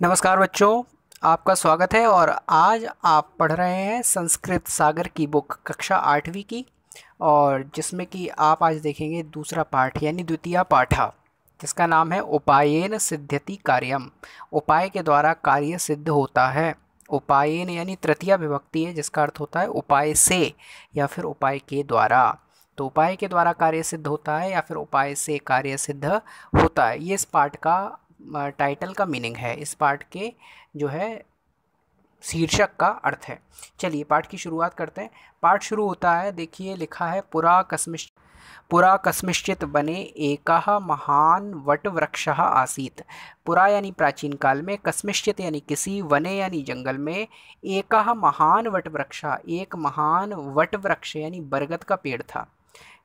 नमस्कार बच्चों आपका स्वागत है और आज आप पढ़ रहे हैं संस्कृत सागर की बुक कक्षा आठवीं की और जिसमें कि आप आज देखेंगे दूसरा पाठ यानी द्वितीय पाठा जिसका नाम है उपायन सिद्धति कार्यम उपाय के द्वारा कार्य सिद्ध होता है उपायन यानी तृतीय विभक्ति है जिसका अर्थ होता है उपाय से या फिर उपाय के द्वारा तो उपाय के द्वारा कार्य सिद्ध होता है या फिर उपाय से कार्य सिद्ध होता है ये इस पाठ का टाइटल का मीनिंग है इस पार्ट के जो है शीर्षक का अर्थ है चलिए पाठ की शुरुआत करते हैं पाठ शुरू होता है देखिए लिखा है पुरा कस्मिश पुरा कस्मिश्चित बने एक महान वट वृक्ष आसीत पुरा यानी प्राचीन काल में कस्मिश्चित यानी किसी वने यानी जंगल में एका महान वट वृक्ष एक महान वट वृक्ष यानी बरगद का पेड़ था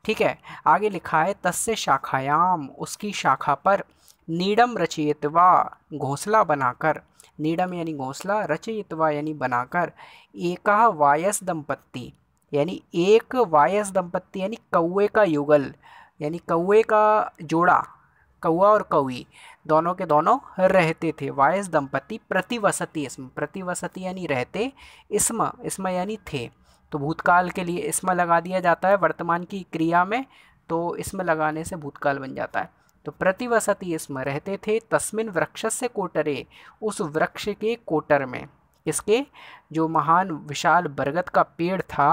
ठीक है आगे लिखा है तस्य शाखायाम उसकी शाखा पर नीडम रचयित्वा घोंसला बनाकर नीडम यानी घोंसला रचयित्वा यानी बनाकर एका वायस दंपत्ति यानी एक वायस दंपत्ति यानी कौए का युगल यानी कौए का जोड़ा कौआ और कौई दोनों के दोनों रहते थे वायस दंपत्ति प्रतिवसति इसम प्रतिवसति यानी रहते इसम इसम यानी थे तो भूतकाल के लिए इसम लगा दिया जाता है वर्तमान की क्रिया में तो इसम लगाने से भूतकाल बन जाता है तो प्रतिवसति इसमें रहते थे तस्मिन वृक्ष से कोटरे उस वृक्ष के कोटर में इसके जो महान विशाल बरगद का पेड़ था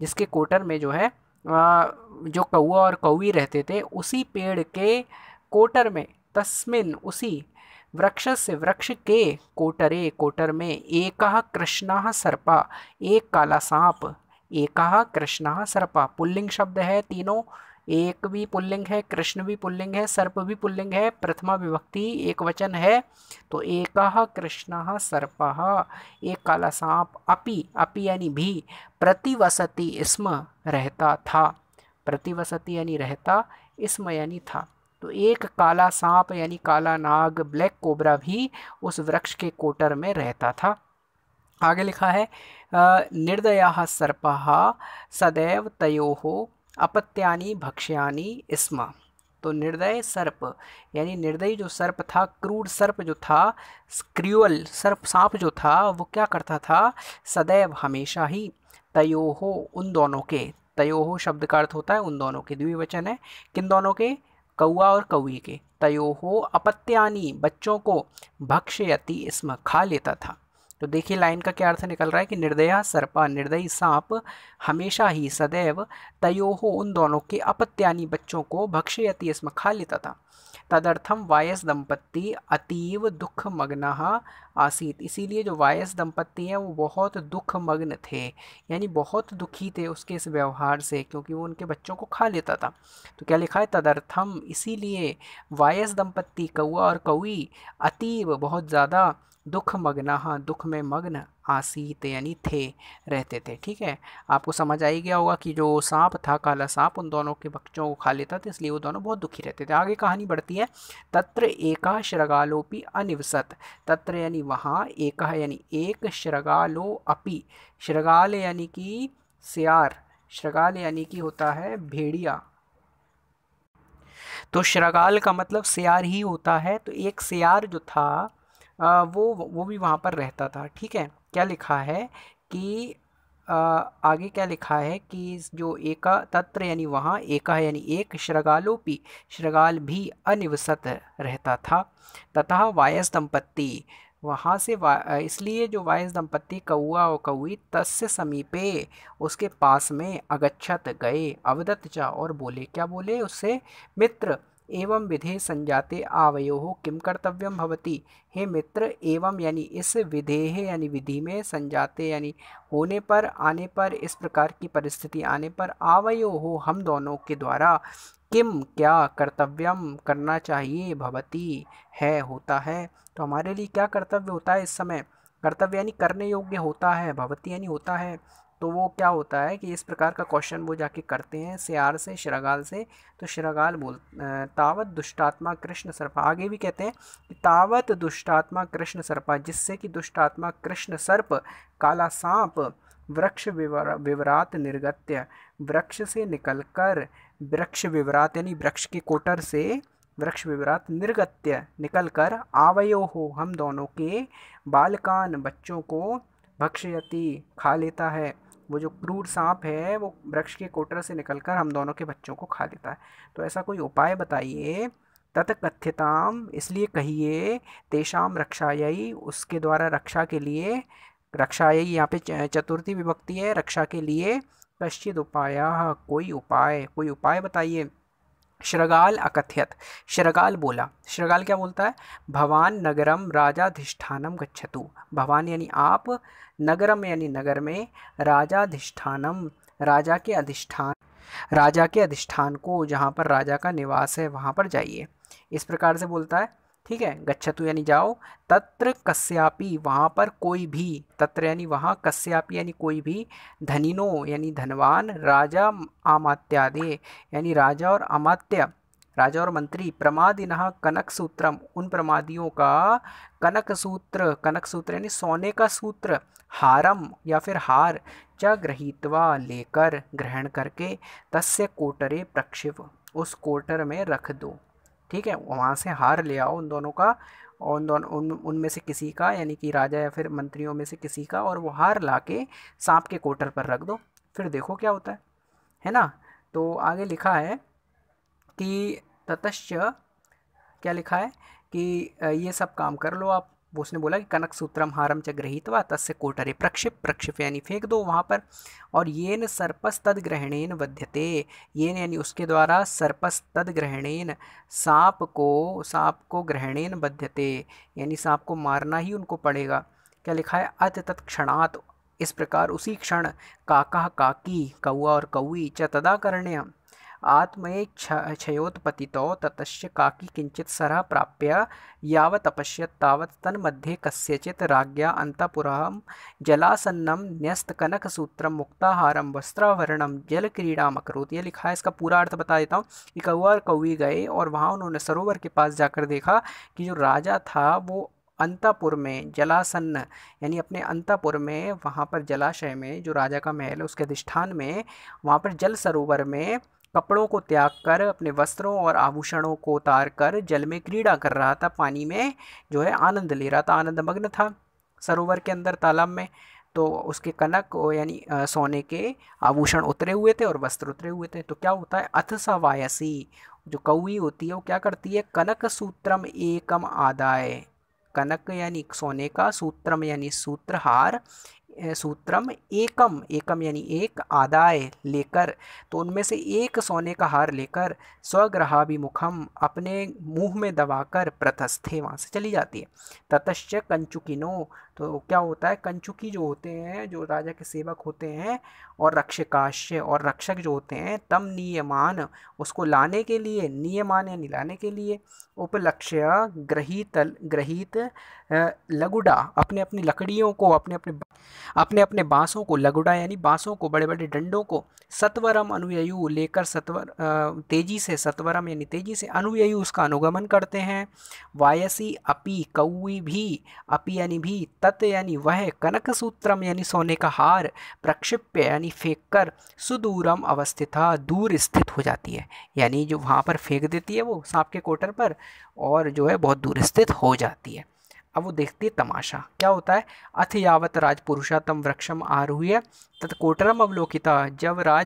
जिसके कोटर में जो है जो कौआ और कौवी रहते थे उसी पेड़ के कोटर में तस्मिन उसी वृक्ष से वृक्ष के कोटरे कोटर में एक कृष्ण सर्पा एक काला सांप एक कृष्ण सर्पा पुल्लिंग शब्द है तीनों एक भी पुल्लिंग है कृष्ण भी पुल्लिंग है सर्प भी पुल्लिंग है प्रथमा विभक्ति एक वचन है तो एक कृष्ण सर्प एक काला सांप अपि अपि यानी भी प्रतिवसति इसम रहता था प्रतिवसति यानी रहता इसम यानी था तो एक काला सांप यानी काला नाग ब्लैक कोबरा भी उस वृक्ष के कोटर में रहता था आगे लिखा है निर्दया सर्पा सदैव तयो अपत्यानि भक्ष्यानी इसमा तो निर्दय सर्प यानी निर्दयी जो सर्प था क्रूर सर्प जो था क्रियल सर्प सांप जो था वो क्या करता था सदैव हमेशा ही तयोहो उन दोनों के तयोहो शब्द का अर्थ होता है उन दोनों के द्विवचन है किन दोनों के कौआ और कौए के तयोहो अपत्यानी बच्चों को भक्ष्यति इसमें खा लेता था तो देखिए लाइन का क्या अर्थ निकल रहा है कि निर्दया सर्पा निर्दयी सांप हमेशा ही सदैव तयोहो उन दोनों के अपत्यानी बच्चों को भक्ष्यति इसमें खा लेता था तदर्थम वायस दंपत्ति अतीव दुख मग्न आसीत इसीलिए जो वायस दंपत्ति हैं वो बहुत दुख मग्न थे यानी बहुत दुखी थे उसके इस व्यवहार से क्योंकि वो उनके बच्चों को खा लेता था तो क्या लिखा है तदर्थम इसीलिए वायस दंपत्ति कौआ और कौई अतीव बहुत ज़्यादा दुख हाँ दुख में मग्न आसीत यानी थे रहते थे ठीक है आपको समझ आ ही गया होगा कि जो सांप था काला सांप उन दोनों के बच्चों को खा लेता था इसलिए वो दोनों बहुत दुखी रहते थे आगे कहानी बढ़ती है तत्र एका श्रगालोपी अनिवसत तत्र यानी वहाँ एका यानी एक श्रगालो अपि श्रगाल यानी कि सियार श्रगाल यानी कि होता है भेड़िया तो श्रगाल का मतलब सियार ही होता है तो एक सियार जो था वो वो भी वहाँ पर रहता था ठीक है क्या लिखा है कि आगे क्या लिखा है कि जो एका तत्र यानी वहाँ एका यानी एक श्रगालोपी श्रगाल भी अनिवसत रहता था तथा वायस दंपत्ति वहाँ से वा इसलिए जो वायस दंपत्ति कौआ और कौई तस्य समीपे उसके पास में अगच्छत गए अवदत जा और बोले क्या बोले उससे मित्र एवं विधे संजाते आवयो किम कर्तव्यम भवति हे मित्र एवं यानी इस विधेह यानी विधि में संजाते यानी होने पर आने पर इस प्रकार की परिस्थिति आने पर आवयो हो हम दोनों के द्वारा किम क्या कर्तव्यम करना चाहिए भवती है होता है तो हमारे लिए क्या कर्तव्य होता है इस समय कर्तव्य यानी करने योग्य होता है भवती यानी होता है तो वो क्या होता है कि इस प्रकार का क्वेश्चन वो जाके करते हैं सियार से श्रगाल से तो श्रगाल बोल तावत दुष्टात्मा कृष्ण सर्पा आगे भी कहते हैं कि तावत दुष्टात्मा कृष्ण सर्पा जिससे कि दुष्टात्मा कृष्ण सर्प काला सांप वृक्ष विवरा विवरात निर्गत्य वृक्ष से निकलकर वृक्ष विवरात यानी वृक्ष के कोटर से वृक्ष विवरात निर्गत्य निकलकर आवयो हो हम दोनों के बालकान बच्चों को भक्ष्यति खा लेता है वो जो क्रूर सांप है वो वृक्ष के कोटर से निकलकर हम दोनों के बच्चों को खा देता है तो ऐसा कोई उपाय बताइए तत्कथ्यताम कथ्यताम इसलिए कहिए तेषाम रक्षायी उसके द्वारा रक्षा के लिए रक्षायी यहाँ पे चतुर्थी विभक्ति है रक्षा के लिए कश्चित उपाय कोई उपाय कोई उपाय बताइए श्रगाल अकथ्यत श्रगाल बोला श्रगाल क्या बोलता है भवान नगरम राजाधिष्ठानम गच्छतु भवान यानी आप नगरम यानी नगर में राजाधिष्ठानम राजा के अधिष्ठान राजा के अधिष्ठान को जहाँ पर राजा का निवास है वहाँ पर जाइए इस प्रकार से बोलता है ठीक है गच्छतु यानी जाओ तत्र कस्यापि वहाँ पर कोई भी तत्र यानी वहाँ कस्यापि यानी कोई भी धनिनो यानी धनवान राजा आमात्यादे यानी राजा और अमात्य राजा और मंत्री प्रमादिन कनक सूत्रम उन प्रमादियों का कनक सूत्र कनक सूत्र यानी सोने का सूत्र हारम या फिर हार च ग्रहीतवा लेकर ग्रहण करके तस्य कोटरे प्रक्षिप उस कोटर में रख दो ठीक है वहाँ से हार ले आओ उन दोनों का उन दोनों उन उनमें से किसी का यानी कि राजा या फिर मंत्रियों में से किसी का और वो हार ला के सांप के कोटर पर रख दो फिर देखो क्या होता है है ना तो आगे लिखा है कि ततश्च क्या लिखा है कि ये सब काम कर लो आप वो उसने बोला कि कनक सूत्रम हारम च गृहीतवा तस्य कोटरे प्रक्षिप प्रक्षिप यानी फेंक दो वहाँ पर और ये न सर्पस तद ग्रहणेन वध्यते ये यानी उसके द्वारा सर्पस तद ग्रहणेन सांप को सांप को ग्रहणेन बध्यते यानी सांप को मारना ही उनको पड़ेगा क्या लिखा है अत तत्क्षणात इस प्रकार उसी क्षण काका काकी कौआ और कौई च तदा करण्यम आत्मे क्षयोत्पति तत ततश्च काकी किञ्चित् प्राप्य यावतपश्यत् तावत् तन्मध्ये राजा राज्ञा अन्तःपुरं जलासन्नं सूत्र मुक्ताहारम वस्त्राभरणं जलक्रीड़ाम अकरोत ये लिखा है इसका पूरा अर्थ बता देता हूँ कि कौआ और कौवी गए और वहाँ उन्होंने सरोवर के पास जाकर देखा कि जो राजा था वो अंतापुर में जलासन्न यानी अपने अंतापुर में वहाँ पर जलाशय में जो राजा का महल है उसके अधिष्ठान में वहाँ पर जल सरोवर में कपड़ों को त्याग कर अपने वस्त्रों और आभूषणों को उतार कर जल में क्रीड़ा कर रहा था पानी में जो है आनंद ले रहा था आनंद मग्न था सरोवर के अंदर तालाब में तो उसके कनक यानी सोने के आभूषण उतरे हुए थे और वस्त्र उतरे हुए थे तो क्या होता है अथसवायसी जो कौवी होती है वो क्या करती है कनक सूत्रम एकम आदाय कनक यानी सोने का सूत्रम यानी सूत्रहार सूत्रम एकम एकम यानी एक आदाय लेकर तो उनमें से एक सोने का हार लेकर स्वग्रहाभिमुखम अपने मुंह में दबाकर प्रतस्थे वहाँ से चली जाती है ततश्च कंचुकिनो तो क्या होता है कंचुकी जो होते हैं जो राजा के सेवक होते हैं और रक्षकाश्य और रक्षक जो होते हैं तम नियमान उसको लाने के लिए नियमान या लाने के लिए उपलक्ष्य ग्रहित ग्रहित लगुडा अपने अपनी लकड़ियों को अपने अपने अपने अपने बाँसों को लगुडा यानी बाँसों को बड़े बड़े डंडों को सत्वरम अनुयायु लेकर सत्वर तेजी से सत्वरम यानी तेजी से अनुयायु उसका अनुगमन करते हैं वायसी अपी कौवी भी अपी यानी भी त तत् यानी वह कनक सूत्रम यानी सोने का हार प्रक्षिप्य यानी फेंक कर सुदूरम अवस्थित दूर स्थित हो जाती है यानी जो वहाँ पर फेंक देती है वो सांप के कोटर पर और जो है बहुत दूर स्थित हो जाती है अब वो देखती है तमाशा क्या होता है अथ यावत राजपुरुषा तम वृक्षम आरूह्य तत्कोटरम कोटरम अवलोकिता जब राज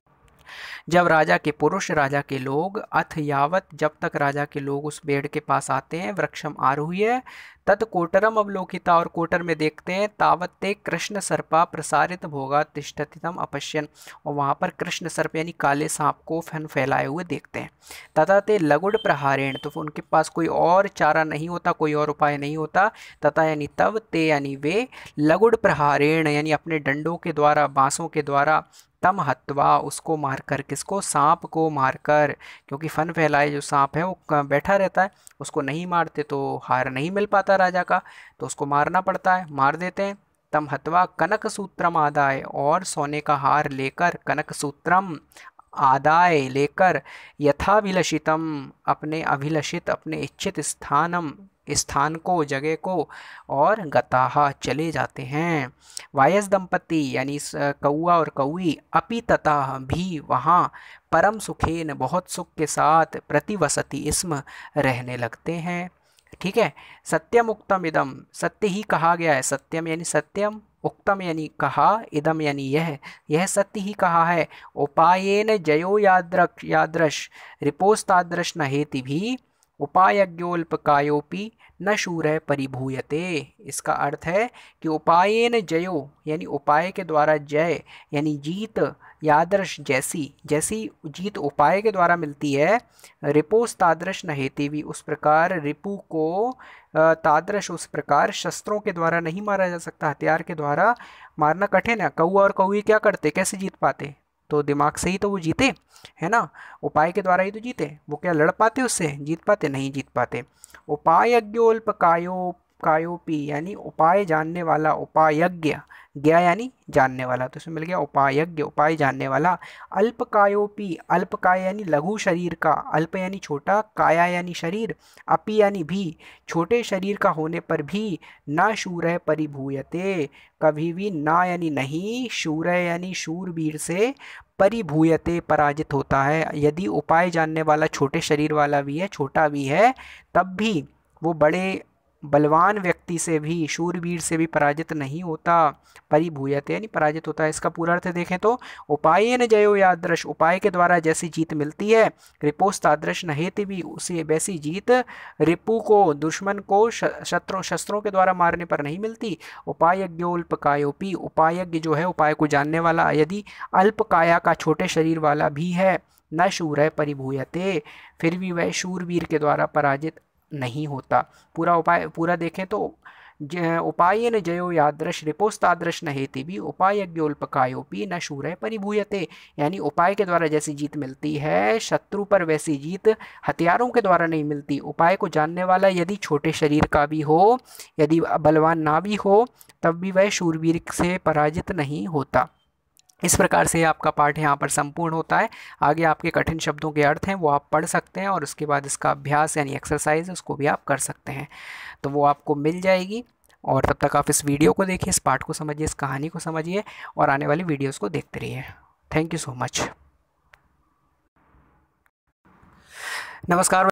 जब राजा के पुरुष राजा के लोग अथ यावत जब तक राजा के लोग उस बेड के पास आते हैं वृक्षम आरूह्य तत् कोटरम अवलोकिता और कोटर में देखते हैं तावत ते कृष्ण सर्पा प्रसारित भोगा तिष्ठतितम अपश्यन और वहाँ पर कृष्ण सर्प यानी काले सांप को फन फैलाए हुए देखते हैं तथा ते लगुड़ प्रहारेण तो उनके पास कोई और चारा नहीं होता कोई और उपाय नहीं होता तथा यानी तब ते यानी वे लगुड़ प्रहारेण यानी अपने डंडों के द्वारा बाँसों के द्वारा तम हत्वा उसको मारकर किसको सांप को मारकर क्योंकि फन फैलाए जो सांप है वो बैठा रहता है उसको नहीं मारते तो हार नहीं मिल पाता राजा का तो उसको मारना पड़ता है मार देते हैं तम हत्वा कनक सूत्रम आदाय और सोने का हार लेकर कनक सूत्रम आदाय लेकर यथाभिलषितम अपने अभिलषित अपने इच्छित स्थानम स्थान को जगह को और गताहा चले जाते हैं वायस दंपति यानी कौआ और कौई अपि तथा भी वहाँ परम सुखेन बहुत सुख के साथ प्रतिवसति इसम रहने लगते हैं ठीक है सत्यम उक्तम इदम सत्य ही कहा गया है सत्यम यानी सत्यम उक्तम यानी कहा इदम यानी यह यह सत्य ही कहा है उपायन जयो याद्रक यादृश रिपोस्तादृश न हेति भी उपायज्ञोल्पकायोपि न शूर परिभूयते इसका अर्थ है कि उपायन जयो यानी उपाय के द्वारा जय यानी जीत यादृश जैसी जैसी जीत उपाय के द्वारा मिलती है रिपोस तादृश न भी उस प्रकार रिपु को तादृश उस प्रकार शस्त्रों के द्वारा नहीं मारा जा सकता हथियार के द्वारा मारना कठिन है कौआ और कौए क्या करते कैसे जीत पाते तो दिमाग से ही तो वो जीते है ना उपाय के द्वारा ही तो जीते वो क्या लड़ पाते उससे जीत पाते नहीं जीत पाते उपाय अज्ञोल्पकायो उपकायोपी यानी उपाय जानने वाला उपायज्ञ ज्ञा यानी जानने वाला तो इसमें मिल गया उपायज्ञ उपाय जानने वाला अल्पकायोपी अल्पकाय यानी लघु शरीर का अल्प यानी छोटा काया यानी शरीर अपी यानी भी छोटे शरीर का होने पर भी ना शूर परिभूयते कभी भी ना यानी नहीं शूर यानी शूरवीर से परिभूयते पराजित होता है यदि उपाय जानने वाला छोटे शरीर वाला भी है छोटा भी है तब भी वो बड़े बलवान व्यक्ति से भी शूरवीर से भी पराजित नहीं होता परिभूयत यानी पराजित होता है इसका पूरा अर्थ देखें तो उपाय न जयो यादृश उपाय के द्वारा जैसी जीत मिलती है रिपोस्तादृश नहेत भी उसे वैसी जीत रिपु को दुश्मन को शत्रु शस्त्रों के द्वारा मारने पर नहीं मिलती अल्पकायोपी उपायज्ञ जो है उपाय को जानने वाला यदि अल्पकाया का छोटे शरीर वाला भी है न शूर है परिभूयते फिर भी वह शूरवीर के द्वारा पराजित नहीं होता पूरा उपाय पूरा देखें तो उपायन जयो यादृश रिपोस्तादृश न हेति भी न शूर परिभूयते यानी उपाय के द्वारा जैसी जीत मिलती है शत्रु पर वैसी जीत हथियारों के द्वारा नहीं मिलती उपाय को जानने वाला यदि छोटे शरीर का भी हो यदि बलवान ना भी हो तब भी वह शूरवीर से पराजित नहीं होता इस प्रकार से आपका पाठ यहाँ पर संपूर्ण होता है आगे आपके कठिन शब्दों के अर्थ हैं वो आप पढ़ सकते हैं और उसके बाद इसका अभ्यास यानी एक्सरसाइज उसको भी आप कर सकते हैं तो वो आपको मिल जाएगी और तब तक आप इस वीडियो को देखिए इस पाठ को समझिए इस कहानी को समझिए और आने वाली वीडियोज़ को देखते रहिए थैंक यू सो मच नमस्कार